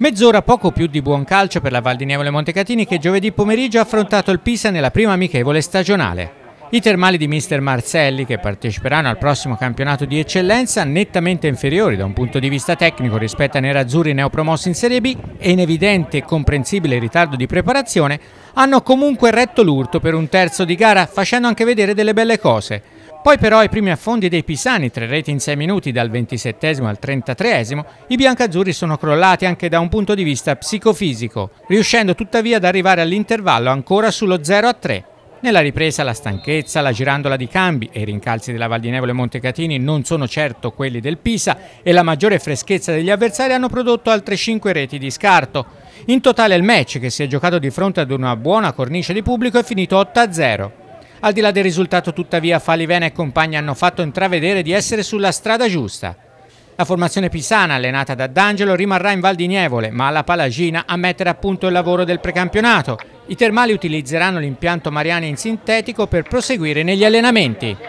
Mezz'ora poco più di buon calcio per la Val di Nievole Montecatini che giovedì pomeriggio ha affrontato il Pisa nella prima amichevole stagionale. I termali di mister Marcelli, che parteciperanno al prossimo campionato di eccellenza, nettamente inferiori da un punto di vista tecnico rispetto a nerazzurri neopromossi in Serie B e in evidente e comprensibile ritardo di preparazione, hanno comunque retto l'urto per un terzo di gara facendo anche vedere delle belle cose. Poi però ai primi affondi dei Pisani, tre reti in sei minuti dal 27 al 33, i biancazzurri sono crollati anche da un punto di vista psicofisico, riuscendo tuttavia ad arrivare all'intervallo ancora sullo 0 3. Nella ripresa la stanchezza, la girandola di cambi e i rincalzi della Valdinevole Montecatini non sono certo quelli del Pisa e la maggiore freschezza degli avversari hanno prodotto altre 5 reti di scarto. In totale il match, che si è giocato di fronte ad una buona cornice di pubblico, è finito 8-0. Al di là del risultato tuttavia Falivena e compagni hanno fatto intravedere di essere sulla strada giusta. La formazione pisana allenata da D'Angelo rimarrà in Val di Nievole ma alla Palagina a mettere a punto il lavoro del precampionato. I termali utilizzeranno l'impianto Mariani in sintetico per proseguire negli allenamenti.